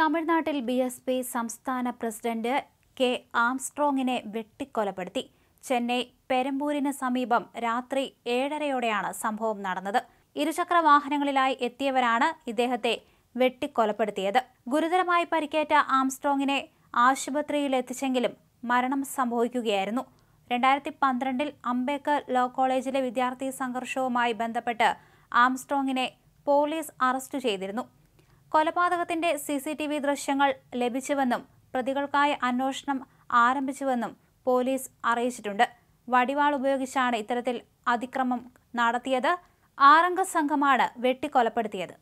തമിഴ്നാട്ടിൽ B S P സംസ്ഥാന president K ആംസ്ട്രോങ്ങിനെ വെട്ടിക്കൊലപ്പെടുത്തി ചെന്നൈ പെരമ്പൂരിന് സമീപം രാത്രി ഏഴരയോടെയാണ് സംഭവം നടന്നത് ഇരുചക്ര വാഹനങ്ങളിലായി എത്തിയവരാണ് ഇദ്ദേഹത്തെ വെട്ടിക്കൊലപ്പെടുത്തിയത് ഗുരുതരമായി പരിക്കേറ്റ ആംസ്ട്രോങ്ങിനെ ആശുപത്രിയിൽ എത്തിച്ചെങ്കിലും മരണം സംഭവിക്കുകയായിരുന്നു രണ്ടായിരത്തി പന്ത്രണ്ടിൽ അംബേദ്കർ ലോ കോളേജിലെ വിദ്യാർത്ഥി സംഘർഷവുമായി ബന്ധപ്പെട്ട് ആംസ്ട്രോങ്ങിനെ പോലീസ് അറസ്റ്റ് ചെയ്തിരുന്നു കൊലപാതകത്തിന്റെ സിസിടിവി ദൃശ്യങ്ങൾ ലഭിച്ചുവെന്നും പ്രതികൾക്കായി അന്വേഷണം ആരംഭിച്ചുവെന്നും പോലീസ് അറിയിച്ചിട്ടുണ്ട് വടിവാൾ ഉപയോഗിച്ചാണ് ഇത്തരത്തിൽ അതിക്രമം നടത്തിയത് ആറംഗ സംഘമാണ് വെട്ടിക്കൊലപ്പെടുത്തിയത്